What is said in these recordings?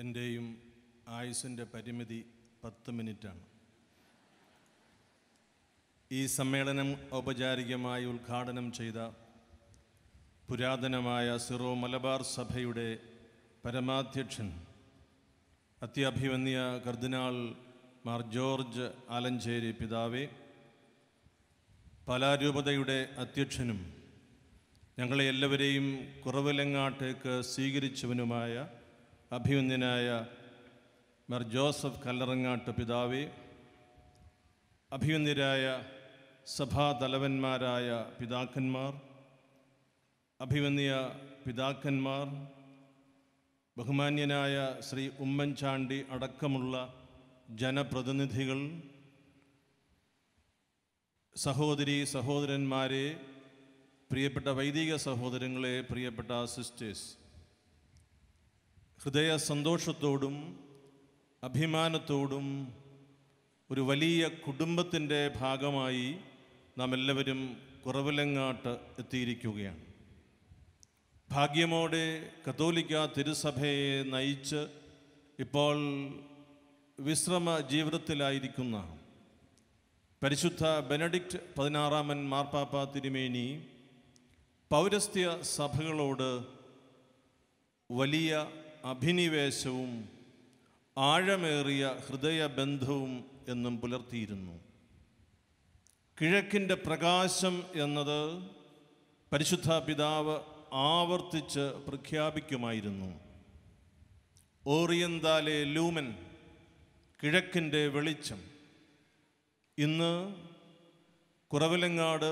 എൻ്റെയും ആയുസിൻ്റെ പരിമിതി പത്ത് മിനിറ്റാണ് ഈ സമ്മേളനം ഔപചാരികമായി ഉദ്ഘാടനം ചെയ്ത പുരാതനമായ സിറോ മലബാർ സഭയുടെ പരമാധ്യക്ഷൻ അത്യഭിമന്യ കർദിനാൾ മാർ ജോർജ് ആലഞ്ചേരി പിതാവെ പലാരൂപതയുടെ അധ്യക്ഷനും ഞങ്ങളെ എല്ലാവരെയും കുറവിലങ്ങാട്ടേക്ക് സ്വീകരിച്ചവനുമായ അഭിമന്യനായ മർ ജോസഫ് കല്ലറങ്ങാട്ട് പിതാവേ അഭിമന്യരായ സഭാതലവന്മാരായ പിതാക്കന്മാർ അഭിമന്യ പിതാക്കന്മാർ ബഹുമാന്യനായ ശ്രീ ഉമ്മൻചാണ്ടി അടക്കമുള്ള ജനപ്രതിനിധികൾ സഹോദരി സഹോദരന്മാരെ പ്രിയപ്പെട്ട വൈദിക സഹോദരങ്ങളെ പ്രിയപ്പെട്ട സിസ്റ്റേഴ്സ് ഹൃദയ സന്തോഷത്തോടും അഭിമാനത്തോടും ഒരു വലിയ കുടുംബത്തിൻ്റെ ഭാഗമായി നാം എല്ലാവരും കുറവിലങ്ങാട്ട് എത്തിയിരിക്കുകയാണ് ഭാഗ്യമോടെ കത്തോലിക്ക തിരുസഭയെ നയിച്ച് ഇപ്പോൾ വിശ്രമ ജീവിതത്തിലായിരിക്കുന്ന പരിശുദ്ധ ബെനഡിക്റ്റ് പതിനാറാമൻ മാർപ്പാപ്പ തിരുമേനി പൗരസ്ത്യ സഭകളോട് വലിയ അഭിനിവേശവും ആഴമേറിയ ഹൃദയബന്ധവും എന്നും പുലർത്തിയിരുന്നു കിഴക്കിൻ്റെ പ്രകാശം എന്നത് പരിശുദ്ധ പിതാവ് ആവർത്തിച്ച് പ്രഖ്യാപിക്കുമായിരുന്നു ഓറിയന്താലെ ലൂമൻ കിഴക്കിൻ്റെ വെളിച്ചം ഇന്ന് കുറവിലങ്ങാട്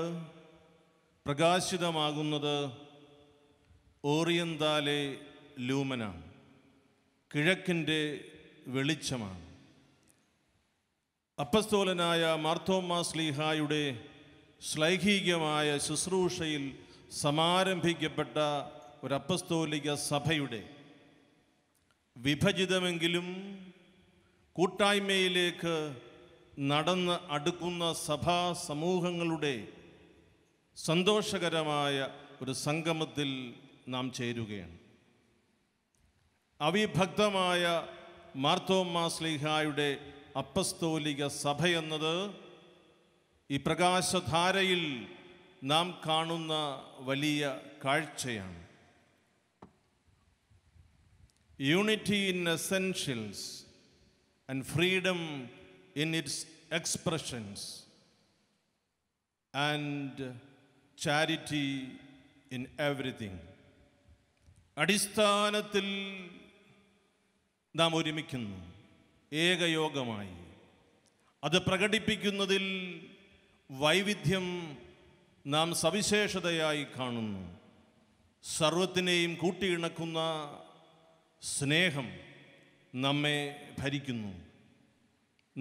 പ്രകാശിതമാകുന്നത് ഓറിയന്താലെ ലൂമനാണ് കിഴക്കിൻ്റെ വെളിച്ചമാണ് അപ്പസ്തോലനായ മാർത്തോമാ സ്ലീഹായുടെ ശ്ലൈഹീകമായ ശുശ്രൂഷയിൽ സമാരംഭിക്കപ്പെട്ട ഒരു അപ്പസ്തോലിക സഭയുടെ വിഭജിതമെങ്കിലും കൂട്ടായ്മയിലേക്ക് നടന്ന് അടുക്കുന്ന സഭാ സമൂഹങ്ങളുടെ സന്തോഷകരമായ ഒരു സംഗമത്തിൽ നാം ചേരുകയാണ് അവിഭക്തമായ മാർത്തോമാ സ്ലീഹായുടെ അപ്പസ്തോലിക സഭയെന്നത് ഈ പ്രകാശധാരയിൽ നാം കാണുന്ന വലിയ കാഴ്ചയാണ് unity in essentials and freedom in its expressions and charity in everything അടിസ്ഥാനത്തിൽ നാം ഒരുമിക്കുന്നു ഏകയോഗമായി അത് പ്രകടിപ്പിക്കുന്നതിൽ വൈവിധ്യം നാം സവിശേഷതയായി കാണുന്നു സർവത്തിനെയും കൂട്ടിയിണക്കുന്ന സ്നേഹം നമ്മെ ഭരിക്കുന്നു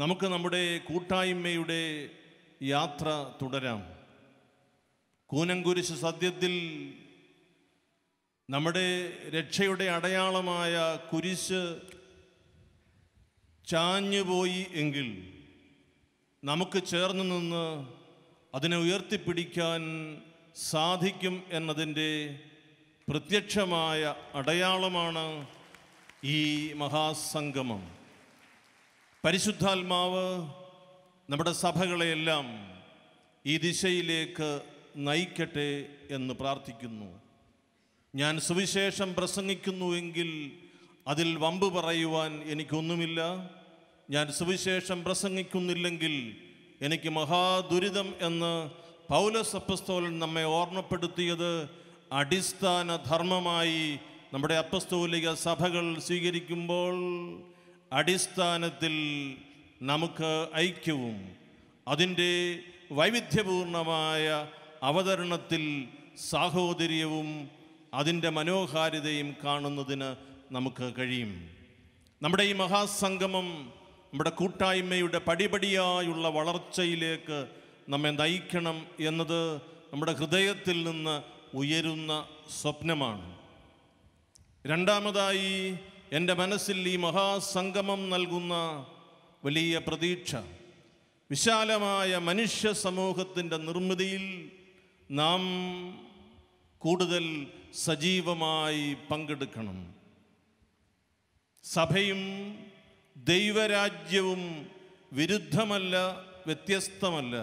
നമുക്ക് നമ്മുടെ കൂട്ടായ്മയുടെ യാത്ര തുടരാം കൂനംകുരിശ് സദ്യത്തിൽ നമ്മുടെ രക്ഷയുടെ അടയാളമായ കുരിശ് ചാഞ്ഞുപോയി എങ്കിൽ നമുക്ക് ചേർന്ന് നിന്ന് അതിനെ ഉയർത്തിപ്പിടിക്കാൻ സാധിക്കും എന്നതിൻ്റെ പ്രത്യക്ഷമായ അടയാളമാണ് ഈ മഹാസംഗമം പരിശുദ്ധാത്മാവ് നമ്മുടെ സഭകളെയെല്ലാം ഈ ദിശയിലേക്ക് നയിക്കട്ടെ എന്ന് പ്രാർത്ഥിക്കുന്നു ഞാൻ സുവിശേഷം പ്രസംഗിക്കുന്നുവെങ്കിൽ അതിൽ വമ്പ് പറയുവാൻ എനിക്കൊന്നുമില്ല ഞാൻ സുവിശേഷം പ്രസംഗിക്കുന്നില്ലെങ്കിൽ എനിക്ക് മഹാദുരിതം എന്ന് പൗലസപ്പസ്തോലൻ അപ്പസ്തോലൻ നമ്മെ ഓർമ്മപ്പെടുത്തിയത് അടിസ്ഥാന ധർമ്മമായി നമ്മുടെ അപ്പസ്തോലിക സഭകൾ സ്വീകരിക്കുമ്പോൾ അടിസ്ഥാനത്തിൽ നമുക്ക് ഐക്യവും അതിൻ്റെ വൈവിധ്യപൂർണമായ അവതരണത്തിൽ സാഹോദര്യവും അതിൻ്റെ മനോഹാരിതയും കാണുന്നതിന് നമുക്ക് കഴിയും നമ്മുടെ ഈ മഹാസംഗമം നമ്മുടെ കൂട്ടായ്മയുടെ പടിപടിയായുള്ള വളർച്ചയിലേക്ക് നമ്മെ നയിക്കണം എന്നത് നമ്മുടെ ഹൃദയത്തിൽ നിന്ന് ഉയരുന്ന സ്വപ്നമാണ് രണ്ടാമതായി എൻ്റെ മനസ്സിൽ ഈ മഹാസംഗമം നൽകുന്ന വലിയ പ്രതീക്ഷ വിശാലമായ മനുഷ്യ സമൂഹത്തിൻ്റെ നിർമ്മിതിയിൽ നാം കൂടുതൽ സജീവമായി പങ്കെടുക്കണം സഭയും ദൈവരാജ്യവും വിരുദ്ധമല്ല വ്യത്യസ്തമല്ല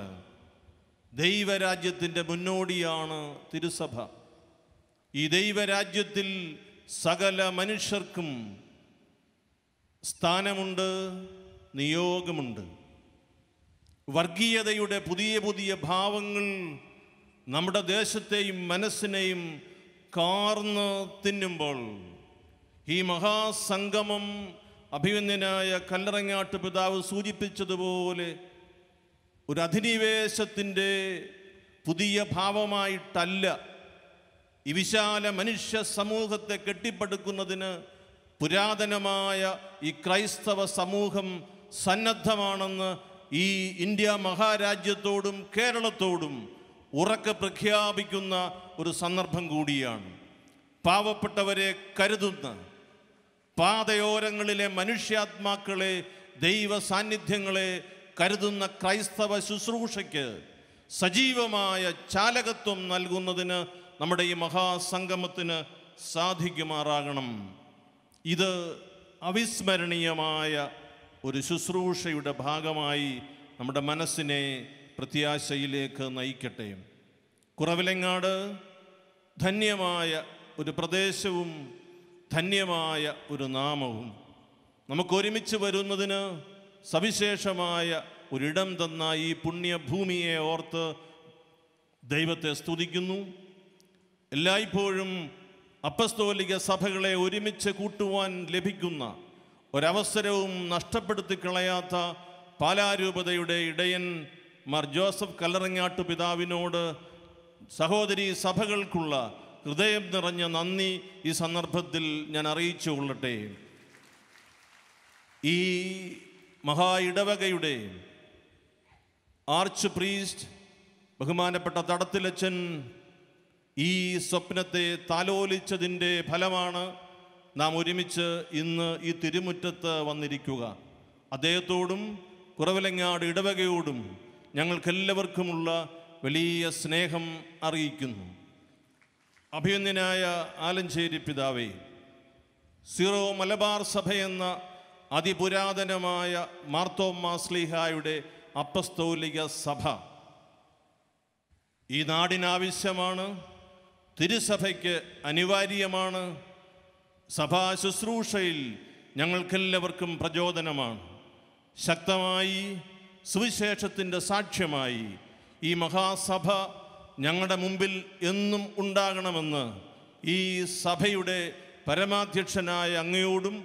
ദൈവരാജ്യത്തിൻ്റെ മുന്നോടിയാണ് തിരുസഭ ഈ ദൈവരാജ്യത്തിൽ സകല മനുഷ്യർക്കും സ്ഥാനമുണ്ട് നിയോഗമുണ്ട് വർഗീയതയുടെ പുതിയ പുതിയ ഭാവങ്ങൾ നമ്മുടെ ദേശത്തെയും മനസ്സിനെയും കാർന്ന് തിന്നുമ്പോൾ ഈ മഹാസംഗമം അഭിമന്യനായ കല്ലറങ്ങാട്ട് പിതാവ് സൂചിപ്പിച്ചതുപോലെ ഒരു അധിനിവേശത്തിൻ്റെ പുതിയ ഭാവമായിട്ടല്ല ഈ വിശാല മനുഷ്യ സമൂഹത്തെ കെട്ടിപ്പടുക്കുന്നതിന് പുരാതനമായ ഈ ക്രൈസ്തവ സമൂഹം സന്നദ്ധമാണെന്ന് ഈ ഇന്ത്യ മഹാരാജ്യത്തോടും കേരളത്തോടും ഉറക്കെ പ്രഖ്യാപിക്കുന്ന ഒരു സന്ദർഭം കൂടിയാണ് പാവപ്പെട്ടവരെ കരുതുന്ന പാതയോരങ്ങളിലെ മനുഷ്യാത്മാക്കളെ ദൈവ സാന്നിധ്യങ്ങളെ കരുതുന്ന ക്രൈസ്തവ ശുശ്രൂഷയ്ക്ക് സജീവമായ ചാലകത്വം നൽകുന്നതിന് നമ്മുടെ ഈ മഹാസംഗമത്തിന് സാധിക്കുമാറാകണം ഇത് അവിസ്മരണീയമായ ഒരു ശുശ്രൂഷയുടെ ഭാഗമായി നമ്മുടെ മനസ്സിനെ പ്രത്യാശയിലേക്ക് നയിക്കട്ടെ കുറവിലങ്ങാട് ധന്യമായ ഒരു പ്രദേശവും ധന്യമായ ഒരു നാമവും നമുക്കൊരുമിച്ച് വരുന്നതിന് സവിശേഷമായ ഒരിടം തന്ന ഈ പുണ്യഭൂമിയെ ഓർത്ത് ദൈവത്തെ സ്തുതിക്കുന്നു എല്ലായ്പ്പോഴും അപ്പസ്തോലിക സഭകളെ ഒരുമിച്ച് കൂട്ടുവാൻ ലഭിക്കുന്ന ഒരവസരവും നഷ്ടപ്പെടുത്തി കളയാത്ത പാലാരൂപതയുടെ ഇടയൻ മാർ ജോസഫ് കല്ലറങ്ങാട്ടു പിതാവിനോട് സഹോദരി സഭകൾക്കുള്ള ഹൃദയം നിറഞ്ഞ നന്ദി ഈ സന്ദർഭത്തിൽ ഞാൻ അറിയിച്ചു കൊള്ളട്ടെ ഈ മഹാ ഇടവകയുടെ ആർച്ച് പ്രീസ്റ്റ് ബഹുമാനപ്പെട്ട തടത്തിലച്ചൻ ഈ സ്വപ്നത്തെ താലോലിച്ചതിൻ്റെ ഫലമാണ് നാം ഒരുമിച്ച് ഇന്ന് ഈ തിരുമുറ്റത്ത് വന്നിരിക്കുക അദ്ദേഹത്തോടും കുറവിലങ്ങാട് ഇടവകയോടും ഞങ്ങൾക്കെല്ലാവർക്കുമുള്ള വലിയ സ്നേഹം അറിയിക്കുന്നു അഭിയന്യനായ ആലഞ്ചേരി പിതാവേ സീറോ മലബാർ സഭ എന്ന അതിപുരാതനമായ സ്ലീഹായുടെ അപ്പസ്തോലിക സഭ ഈ നാടിനാവശ്യമാണ് തിരുസഭയ്ക്ക് അനിവാര്യമാണ് സഭാ ശുശ്രൂഷയിൽ ഞങ്ങൾക്കെല്ലാവർക്കും പ്രചോദനമാണ് ശക്തമായി സുവിശേഷത്തിൻ്റെ സാക്ഷ്യമായി ഈ മഹാസഭ ഞങ്ങളുടെ മുമ്പിൽ എന്നും ഉണ്ടാകണമെന്ന് ഈ സഭയുടെ പരമാധ്യക്ഷനായ അങ്ങയോടും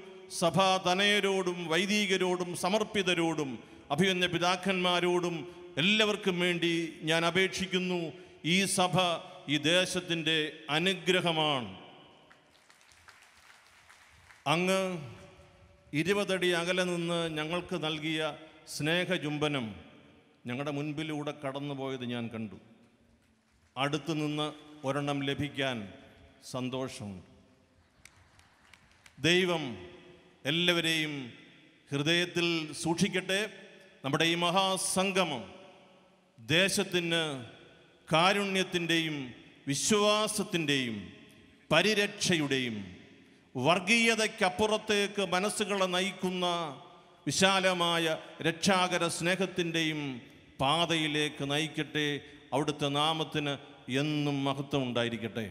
സഭാ തനയരോടും വൈദികരോടും സമർപ്പിതരോടും അഭിയന്ന പിതാക്കന്മാരോടും എല്ലാവർക്കും വേണ്ടി ഞാൻ അപേക്ഷിക്കുന്നു ഈ സഭ ഈ ദേശത്തിൻ്റെ അനുഗ്രഹമാണ് അങ്ങ് ഇരുപതടി അകലെ നിന്ന് ഞങ്ങൾക്ക് നൽകിയ സ്നേഹചുംബനം ഞങ്ങളുടെ മുൻപിലൂടെ കടന്നുപോയത് ഞാൻ കണ്ടു അടുത്തുനിന്ന് ഒരെണ്ണം ലഭിക്കാൻ സന്തോഷമുണ്ട് ദൈവം എല്ലാവരെയും ഹൃദയത്തിൽ സൂക്ഷിക്കട്ടെ നമ്മുടെ ഈ മഹാസംഗമം ദേശത്തിന് കാരുണ്യത്തിൻ്റെയും വിശ്വാസത്തിൻ്റെയും പരിരക്ഷയുടെയും വർഗീയതയ്ക്കപ്പുറത്തേക്ക് മനസ്സുകളെ നയിക്കുന്ന വിശാലമായ രക്ഷാകര സ്നേഹത്തിൻ്റെയും പാതയിലേക്ക് നയിക്കട്ടെ അവിടുത്തെ നാമത്തിന് എന്നും മഹത്വം ഉണ്ടായിരിക്കട്ടെ